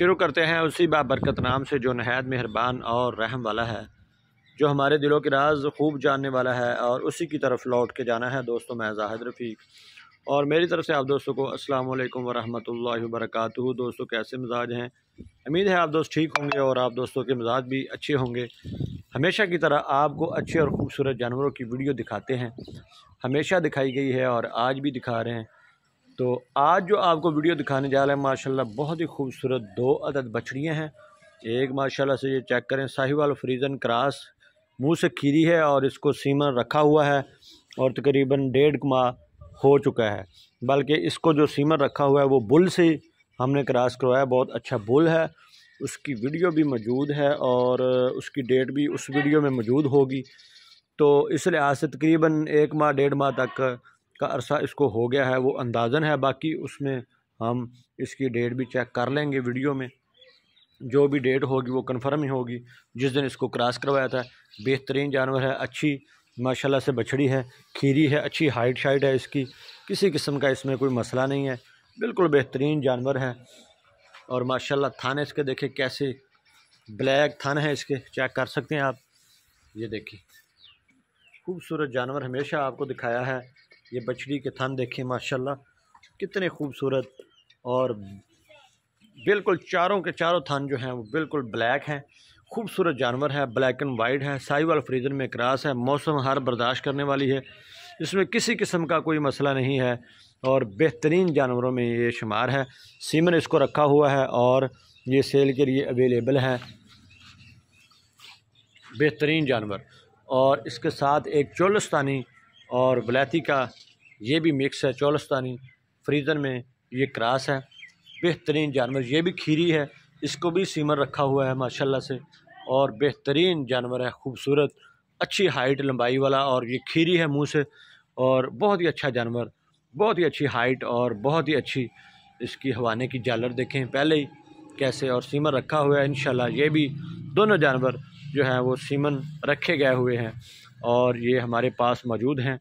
शुरू करते हैं उसी बाबरकत नाम से जो नहायत मेहरबान और रहम वाला है जो हमारे दिलों के राज खूब जानने वाला है और उसी की तरफ लौट के जाना है दोस्तों मैं जाहिद रफ़ीक और मेरी तरफ से आप दोस्तों को अस्सलाम वालेकुम वरहमतुल्लाहि दोस्तों कैसे मिजाज हैं उम्मीद है आप दोस्त ठीक होंगे और आप दोस्तों के मिजाज भी अच्छे होंगे हमेशा की तरह आपको अच्छे और ख़ूबसूरत जानवरों की वीडियो दिखाते हैं हमेशा दिखाई गई है और आज भी दिखा रहे हैं तो आज जो आपको वीडियो दिखाने जा रहा है माशाल्लाह बहुत ही खूबसूरत दो अदद बछड़ियाँ हैं एक माशाल्लाह से ये चेक करें साहिवाल फ्रीज़न क्रास मुंह से खीरी है और इसको सीमन रखा हुआ है और तकरीबन डेढ़ माह हो चुका है बल्कि इसको जो सीमन रखा हुआ है वो बुल से हमने क्रॉस करवाया बहुत अच्छा बुल है उसकी वीडियो भी मौजूद है और उसकी डेट भी उस वीडियो में मौजूद होगी तो इस लिहाज से तकरीबन एक माह डेढ़ माह तक का अरसा इसको हो गया है वो अंदाज़न है बाकी उसमें हम इसकी डेट भी चेक कर लेंगे वीडियो में जो भी डेट होगी वो कन्फर्म ही होगी जिस दिन इसको क्रॉस करवाया था बेहतरीन जानवर है अच्छी माशाल्लाह से बछड़ी है खीरी है अच्छी हाइट शाइट है इसकी किसी किस्म का इसमें कोई मसला नहीं है बिल्कुल बेहतरीन जानवर है और माशाल्लाह थाने इसके देखे कैसे ब्लैक थन है इसके चेक कर सकते हैं आप ये देखिए खूबसूरत जानवर हमेशा आपको दिखाया है ये बछड़ी के थन देखें माशाल्लाह कितने खूबसूरत और बिल्कुल चारों के चारों थन जो हैं वो बिल्कुल ब्लैक हैं खूबसूरत जानवर है ब्लैक एंड वाइट है साहिवाल फ्रीजन में क्रास है मौसम हार बर्दाश्त करने वाली है इसमें किसी किस्म का कोई मसला नहीं है और बेहतरीन जानवरों में ये शुमार है सीमन इसको रखा हुआ है और ये सेल के लिए अवेलेबल है बेहतरीन जानवर और इसके साथ एक चोलस्तानी और बलैती का ये भी मिक्स है चौलस्तानी फ्रीज़र में ये क्रास है बेहतरीन जानवर ये भी खीरी है इसको भी सीमर रखा हुआ है माशाल्लाह से और बेहतरीन जानवर है खूबसूरत अच्छी हाइट लंबाई वाला और ये खीरी है मुंह से और बहुत ही अच्छा जानवर बहुत ही अच्छी हाइट और बहुत ही अच्छी इसकी हवाने की जालर देखें पहले ही कैसे और सीमर रखा हुआ है इन ये भी दोनों जानवर जो हैं वो सीमन रखे गए हुए हैं और ये हमारे पास मौजूद हैं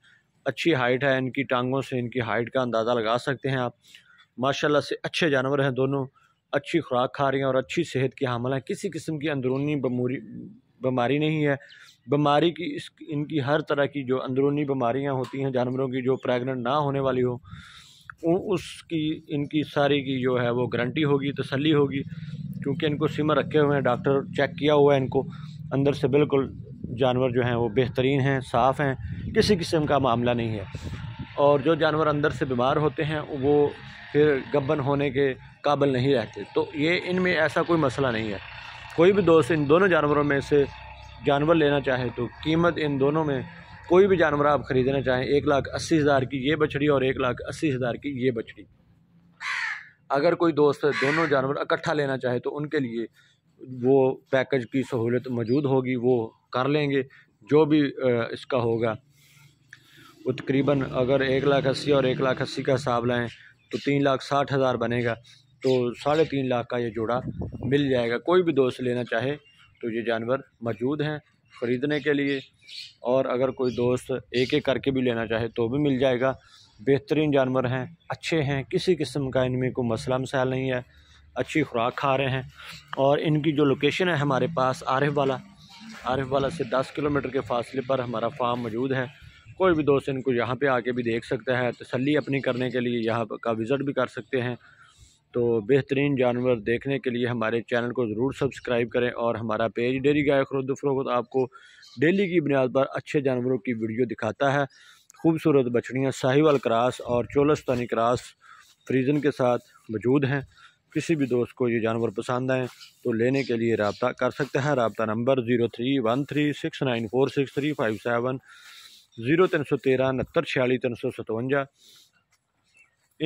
अच्छी हाइट है इनकी टांगों से इनकी हाइट का अंदाज़ा लगा सकते हैं आप माशाल्लाह से अच्छे जानवर हैं दोनों अच्छी खुराक खा रही हैं और अच्छी सेहत की हामल हैं किसी किस्म की अंदरूनी बीमारी नहीं है बीमारी की इस इनकी हर तरह की जो अंदरूनी बीमारियाँ होती हैं जानवरों की जो प्रेगनेंट ना होने वाली हो उसकी इनकी सारी की जो है वो गारंटी होगी तसली होगी क्योंकि इनको सिमर रखे हुए हैं डॉक्टर चेक किया हुआ है इनको अंदर से बिल्कुल जानवर जो हैं वो बेहतरीन हैं साफ़ हैं किसी किस्म का मामला नहीं है और जो जानवर अंदर से बीमार होते हैं वो फिर गबन होने के काबिल नहीं रहते तो ये इनमें ऐसा कोई मसला नहीं है कोई भी दोस्त इन दोनों जानवरों में से जानवर लेना चाहे तो कीमत इन दोनों में कोई भी जानवर आप ख़रीदना चाहें एक लाख अस्सी हज़ार की ये बछड़ी और एक लाख अस्सी हज़ार की ये बछड़ी अगर कोई दोस्त दोनों जानवर इकट्ठा लेना चाहे तो उनके लिए वो पैकेज की सहूलत मौजूद होगी वो कर लेंगे जो भी इसका होगा वो तकरीबन अगर एक लाख अस्सी और एक लाख अस्सी का हिसाब लाएँ तो तीन लाख साठ हज़ार बनेगा तो साढ़े तीन लाख का ये जोड़ा मिल जाएगा कोई भी दोस्त लेना चाहे तो ये जानवर मौजूद हैं ख़रीदने के लिए और अगर कोई दोस्त एक एक करके भी लेना चाहे तो भी मिल जाएगा बेहतरीन जानवर हैं अच्छे हैं किसी किस्म का इनमें कोई मसला मसाइल नहीं है अच्छी खुराक खा रहे हैं और इनकी जो लोकेशन है हमारे पास आरिफ वाला वाला से दस किलोमीटर के फासले पर हमारा फार्म मौजूद है कोई भी दोस्त इनको यहाँ पे आके भी देख सकता है तसली अपनी करने के लिए यहाँ का विज़िट भी कर सकते हैं तो बेहतरीन जानवर देखने के लिए हमारे चैनल को ज़रूर सब्सक्राइब करें और हमारा पेज डेली गाय खरुद फरोख आपको डेली की बुनियाद पर अच्छे जानवरों की वीडियो दिखाता है खूबसूरत बछड़ियाँ साहिवाल क्रास और चोलस्तानी क्रास फ्रीजन के साथ मौजूद हैं किसी भी दोस्त को ये जानवर पसंद आए तो लेने के लिए रबता कर सकते हैं रबता number zero three one three six nine four six three five seven zero तीन सौ तेरह उनहत्तर छियालीस तीन सौ सतवंजा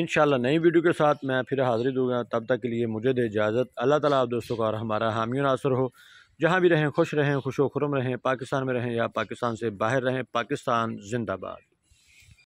इन नई वीडियो के साथ मैं फिर हाजिर दूंगा तब तक के लिए मुझे दे इजाज़त अल्लाह ताला आप दोस्तों का और हमारा हामी नासर हो जहाँ भी रहें खुश रहें खुश खुरम रहें पाकिस्तान में रहें या पाकिस्तान से बाहर रहें पाकिस्तान जिंदाबाद